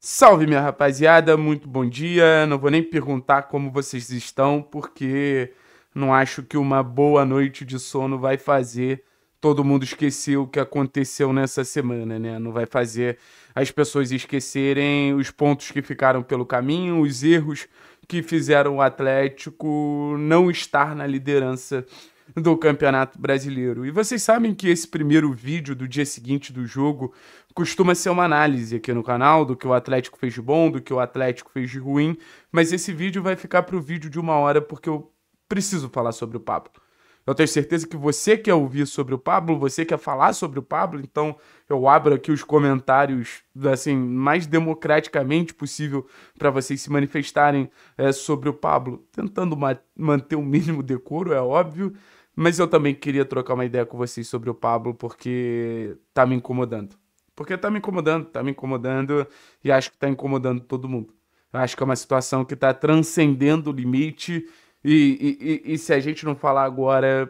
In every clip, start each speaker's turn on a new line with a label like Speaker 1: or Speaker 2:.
Speaker 1: Salve, minha rapaziada, muito bom dia. Não vou nem perguntar como vocês estão, porque não acho que uma boa noite de sono vai fazer todo mundo esquecer o que aconteceu nessa semana, né? Não vai fazer as pessoas esquecerem os pontos que ficaram pelo caminho, os erros que fizeram o Atlético não estar na liderança do Campeonato Brasileiro. E vocês sabem que esse primeiro vídeo do dia seguinte do jogo costuma ser uma análise aqui no canal do que o Atlético fez de bom, do que o Atlético fez de ruim, mas esse vídeo vai ficar para o vídeo de uma hora porque eu preciso falar sobre o Pablo. Eu tenho certeza que você quer ouvir sobre o Pablo, você quer falar sobre o Pablo, então eu abro aqui os comentários assim mais democraticamente possível para vocês se manifestarem é, sobre o Pablo, tentando ma manter o mínimo decoro, é óbvio, mas eu também queria trocar uma ideia com vocês sobre o Pablo, porque tá me incomodando. Porque tá me incomodando, tá me incomodando e acho que tá incomodando todo mundo. Eu acho que é uma situação que tá transcendendo o limite e, e, e, e se a gente não falar agora,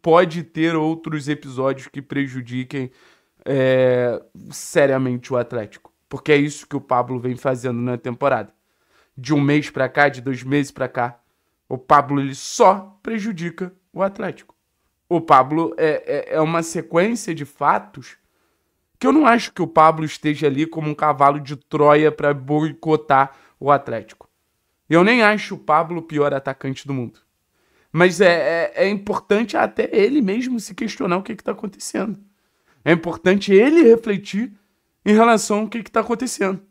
Speaker 1: pode ter outros episódios que prejudiquem é, seriamente o Atlético. Porque é isso que o Pablo vem fazendo na temporada. De um mês para cá, de dois meses para cá, o Pablo ele só prejudica o Atlético. O Pablo é, é, é uma sequência de fatos que eu não acho que o Pablo esteja ali como um cavalo de Troia para boicotar o Atlético. Eu nem acho o Pablo o pior atacante do mundo. Mas é, é, é importante até ele mesmo se questionar o que está acontecendo. É importante ele refletir em relação ao que está acontecendo.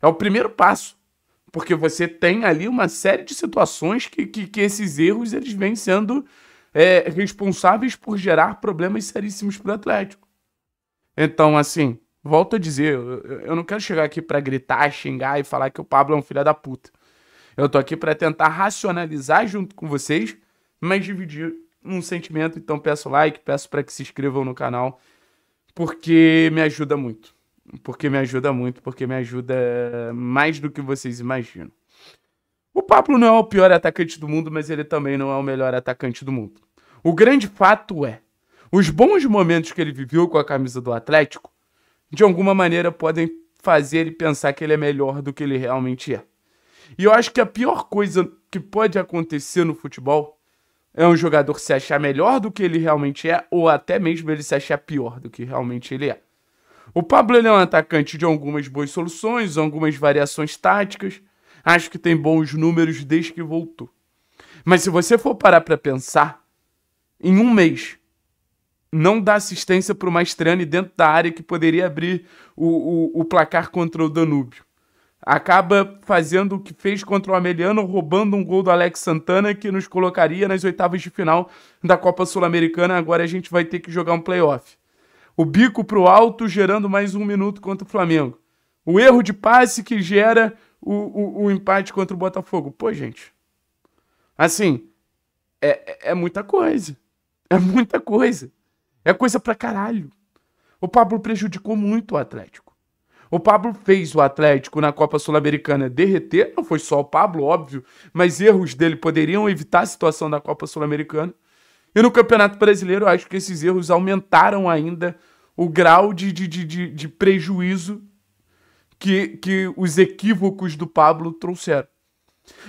Speaker 1: É o primeiro passo, porque você tem ali uma série de situações que, que, que esses erros eles vêm sendo é, responsáveis por gerar problemas seríssimos para o Atlético. Então, assim, volto a dizer, eu, eu não quero chegar aqui para gritar, xingar e falar que o Pablo é um filho da puta. Eu tô aqui para tentar racionalizar junto com vocês, mas dividir um sentimento. Então peço like, peço para que se inscrevam no canal, porque me ajuda muito. Porque me ajuda muito, porque me ajuda mais do que vocês imaginam. O Pablo não é o pior atacante do mundo, mas ele também não é o melhor atacante do mundo. O grande fato é: os bons momentos que ele viveu com a camisa do Atlético, de alguma maneira, podem fazer ele pensar que ele é melhor do que ele realmente é. E eu acho que a pior coisa que pode acontecer no futebol é um jogador se achar melhor do que ele realmente é, ou até mesmo ele se achar pior do que realmente ele é. O Pablo é um atacante de algumas boas soluções, algumas variações táticas. Acho que tem bons números desde que voltou. Mas se você for parar para pensar, em um mês. Não dá assistência para o Maestrani dentro da área que poderia abrir o, o, o placar contra o Danúbio. Acaba fazendo o que fez contra o Ameliano, roubando um gol do Alex Santana que nos colocaria nas oitavas de final da Copa Sul-Americana. Agora a gente vai ter que jogar um playoff. O bico para o alto, gerando mais um minuto contra o Flamengo. O erro de passe que gera o, o, o empate contra o Botafogo. Pô, gente. Assim, é, é, é muita coisa. É muita coisa. É coisa pra caralho. O Pablo prejudicou muito o Atlético. O Pablo fez o Atlético na Copa Sul-Americana derreter, não foi só o Pablo, óbvio, mas erros dele poderiam evitar a situação da Copa Sul-Americana. E no Campeonato Brasileiro, eu acho que esses erros aumentaram ainda o grau de, de, de, de prejuízo que, que os equívocos do Pablo trouxeram.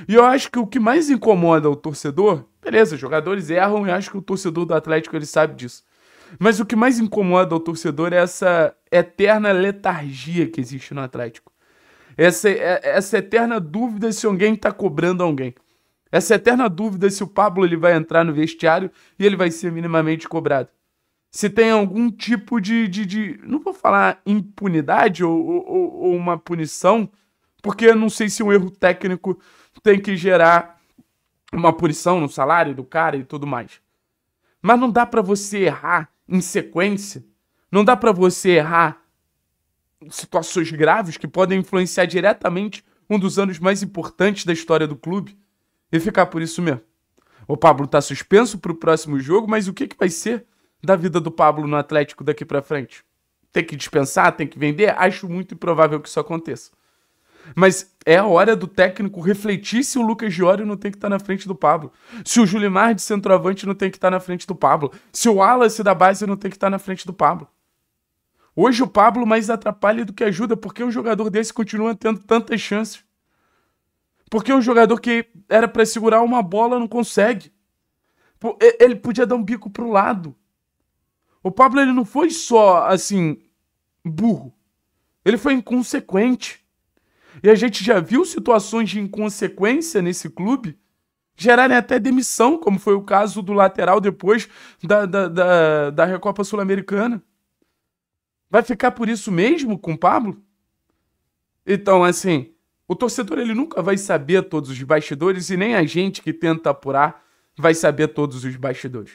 Speaker 1: E eu acho que o que mais incomoda o torcedor Beleza, jogadores erram e acho que o torcedor do Atlético ele sabe disso. Mas o que mais incomoda o torcedor é essa eterna letargia que existe no Atlético. Essa, é, essa eterna dúvida se alguém está cobrando alguém. Essa eterna dúvida se o Pablo ele vai entrar no vestiário e ele vai ser minimamente cobrado. Se tem algum tipo de. de, de não vou falar impunidade ou, ou, ou uma punição, porque eu não sei se um erro técnico tem que gerar uma punição no salário do cara e tudo mais. Mas não dá para você errar em sequência. Não dá para você errar situações graves que podem influenciar diretamente um dos anos mais importantes da história do clube e ficar por isso mesmo. O Pablo tá suspenso pro próximo jogo, mas o que, que vai ser da vida do Pablo no Atlético daqui para frente? Tem que dispensar, tem que vender? Acho muito improvável que isso aconteça. Mas é a hora do técnico refletir se o Lucas Giório não tem que estar tá na frente do Pablo. Se o Julimar de centroavante não tem que estar tá na frente do Pablo. Se o Wallace da base não tem que estar tá na frente do Pablo. Hoje o Pablo mais atrapalha do que ajuda, porque um jogador desse continua tendo tantas chances. Porque um jogador que era para segurar uma bola não consegue. Ele podia dar um bico pro lado. O Pablo ele não foi só assim burro. Ele foi inconsequente. E a gente já viu situações de inconsequência nesse clube gerarem até demissão, como foi o caso do lateral depois da, da, da, da Recopa Sul-Americana. Vai ficar por isso mesmo com o Pablo? Então, assim, o torcedor ele nunca vai saber todos os bastidores e nem a gente que tenta apurar vai saber todos os bastidores.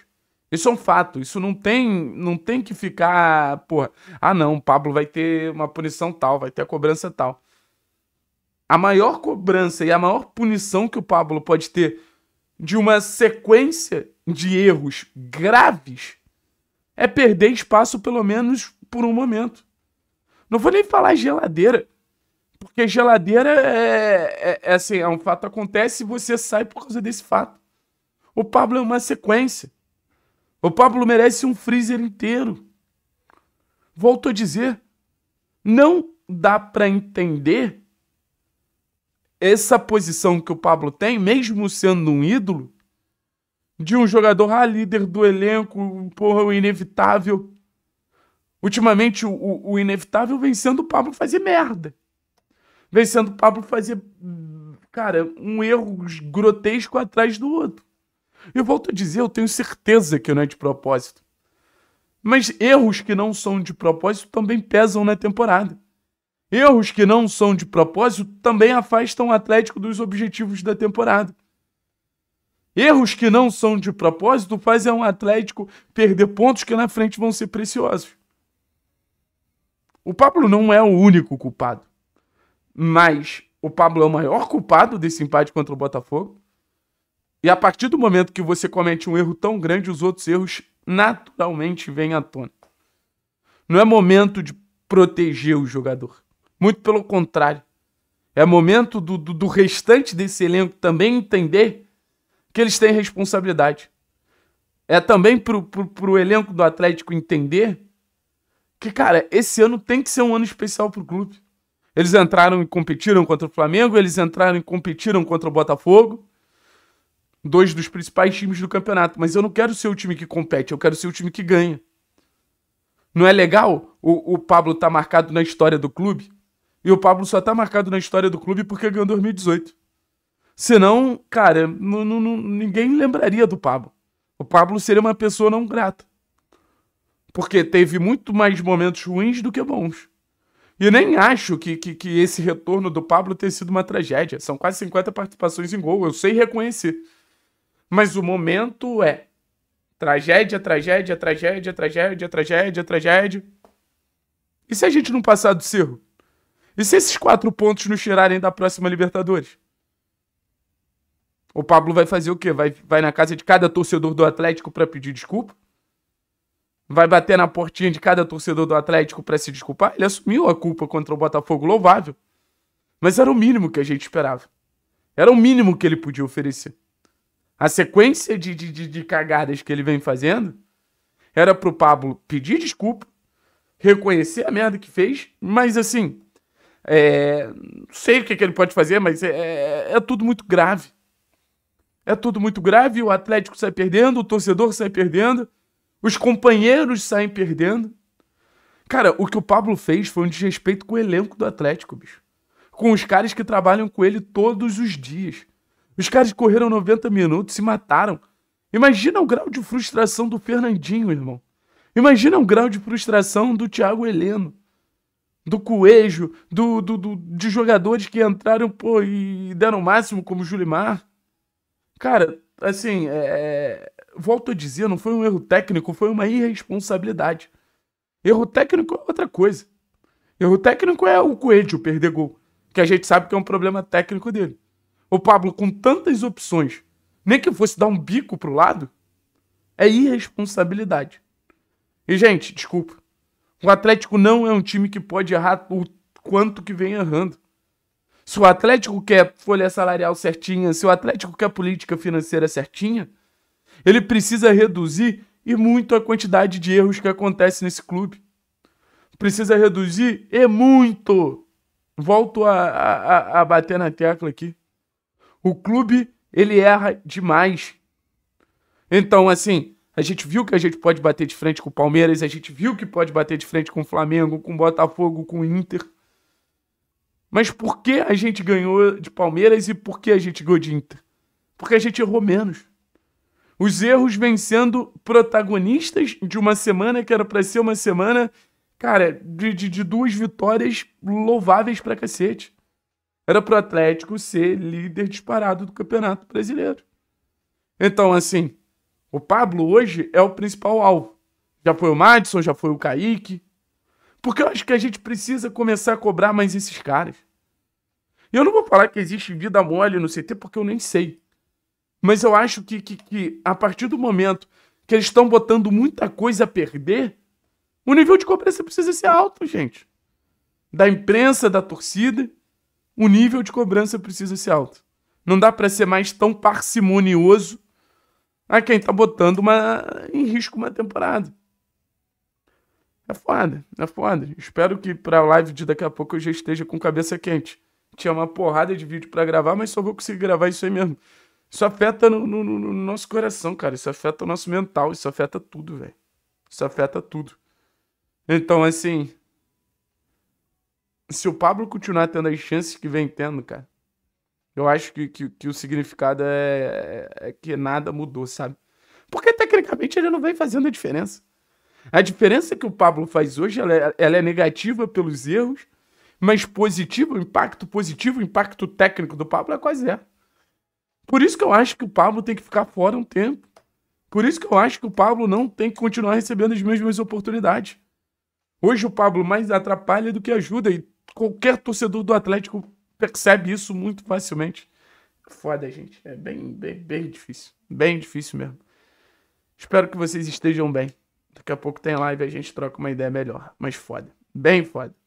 Speaker 1: Isso é um fato, isso não tem, não tem que ficar, porra, ah não, o Pablo vai ter uma punição tal, vai ter a cobrança tal a maior cobrança e a maior punição que o Pablo pode ter de uma sequência de erros graves é perder espaço pelo menos por um momento. Não vou nem falar geladeira, porque geladeira é, é, é assim, é um fato acontece e você sai por causa desse fato. O Pablo é uma sequência. O Pablo merece um freezer inteiro. Volto a dizer, não dá para entender essa posição que o Pablo tem, mesmo sendo um ídolo, de um jogador ah, líder do elenco, porra, o inevitável. Ultimamente, o, o inevitável vem sendo o Pablo fazer merda. Vem sendo o Pablo fazer, cara, um erro grotesco atrás do outro. Eu volto a dizer, eu tenho certeza que não é de propósito. Mas erros que não são de propósito também pesam na temporada. Erros que não são de propósito também afastam o Atlético dos objetivos da temporada. Erros que não são de propósito fazem um Atlético perder pontos que na frente vão ser preciosos. O Pablo não é o único culpado, mas o Pablo é o maior culpado desse empate contra o Botafogo. E a partir do momento que você comete um erro tão grande, os outros erros naturalmente vêm à tona. Não é momento de proteger o jogador. Muito pelo contrário. É momento do, do, do restante desse elenco também entender que eles têm responsabilidade. É também pro, pro, pro elenco do Atlético entender que, cara, esse ano tem que ser um ano especial pro clube. Eles entraram e competiram contra o Flamengo, eles entraram e competiram contra o Botafogo. Dois dos principais times do campeonato. Mas eu não quero ser o time que compete, eu quero ser o time que ganha. Não é legal o, o Pablo estar tá marcado na história do clube? E o Pablo só tá marcado na história do clube porque ganhou 2018. Senão, cara, não, ninguém lembraria do Pablo. O Pablo seria uma pessoa não grata. Porque teve muito mais momentos ruins do que bons. E nem acho que, que, que esse retorno do Pablo tenha sido uma tragédia. São quase 50 participações em gol, eu sei reconhecer. Mas o momento é tragédia, tragédia, tragédia, tragédia, tragédia, tragédia. E se a gente não passar do cerro? E se esses quatro pontos nos tirarem da próxima Libertadores? O Pablo vai fazer o quê? Vai, vai na casa de cada torcedor do Atlético para pedir desculpa? Vai bater na portinha de cada torcedor do Atlético para se desculpar? Ele assumiu a culpa contra o Botafogo, louvável. Mas era o mínimo que a gente esperava. Era o mínimo que ele podia oferecer. A sequência de, de, de cagadas que ele vem fazendo era pro Pablo pedir desculpa, reconhecer a merda que fez, mas assim, é, não sei o que, que, ele pode fazer, mas é, é, é tudo muito grave. É tudo muito grave. O Atlético sai perdendo, o torcedor sai perdendo, os companheiros saem perdendo. Cara, o que o Pablo fez foi um desrespeito com o elenco do Atlético, bicho. Com os caras que trabalham com ele todos os dias. Os caras correram 90 minutos, se mataram. Imagina o grau de frustração do Fernandinho, irmão. Imagina o grau de frustração do Thiago Heleno do Coelho, do, do, do, de jogadores que entraram pô, e deram o máximo, como o Julimar. Cara, assim, é, é... volto a dizer, não foi um erro técnico, foi uma irresponsabilidade. Erro técnico é outra coisa. Erro técnico é o Coelho perder gol, que a gente sabe que é um problema técnico dele. O Pablo, com tantas opções, nem que fosse dar um bico pro lado, é irresponsabilidade. E, gente, desculpa. O Atlético não é um time que pode errar o quanto que vem errando. Se o Atlético quer folha salarial certinha, se o Atlético quer política financeira certinha, ele precisa reduzir e muito a quantidade de erros que acontece nesse clube. Precisa reduzir e muito. Volto a, a, a bater na tecla aqui. O clube, ele erra demais. Então, assim, a gente viu que a gente pode bater de frente com o Palmeiras, a gente viu que pode bater de frente com o Flamengo, com o Botafogo, com o Inter. Mas por que a gente ganhou de Palmeiras e por que a gente ganhou de Inter? Porque a gente errou menos. Os erros vêm sendo protagonistas de uma semana que era para ser uma semana, cara, de, de, de duas vitórias louváveis para cacete. Era pro Atlético ser líder disparado do Campeonato Brasileiro. Então, assim, o Pablo hoje é o principal alvo. Já foi o Madison, já foi o Kaique. Porque eu acho que a gente precisa começar a cobrar mais esses caras. E eu não vou falar que existe vida mole no CT, porque eu nem sei. Mas eu acho que, que, que a partir do momento que eles estão botando muita coisa a perder, o nível de cobrança precisa ser alto, gente. Da imprensa, da torcida, o nível de cobrança precisa ser alto. Não dá para ser mais tão parcimonioso a ah, quem tá botando uma, em risco uma temporada. É foda, é foda. Espero que pra live de daqui a pouco eu já esteja com cabeça quente. Tinha uma porrada de vídeo para gravar, mas só vou conseguir gravar isso aí mesmo. Isso afeta no, no, no, nosso coração, cara. Isso afeta o nosso mental. Isso afeta tudo, velho. Isso afeta tudo. Então, assim. Se o Pablo continuar tendo as chances que vem tendo, cara. Eu acho que, que, que o significado é, é, é, que nada mudou, sabe? Porque tecnicamente ele não vem fazendo a diferença. A diferença que o Pablo faz hoje, ela é, ela é negativa pelos erros, mas positivo, impacto positivo, impacto técnico do Pablo é quase zero. Por isso que eu acho que o Pablo tem que ficar fora um tempo. Por isso que eu acho que o Pablo não tem que continuar recebendo as mesmas oportunidades. Hoje o Pablo mais atrapalha do que ajuda e qualquer torcedor do Atlético percebe isso muito facilmente. Foda, gente. É bem, bem, bem difícil. Bem difícil mesmo. Espero que vocês estejam bem. Daqui a pouco tem live e a gente troca uma ideia melhor. Mas foda. Bem foda.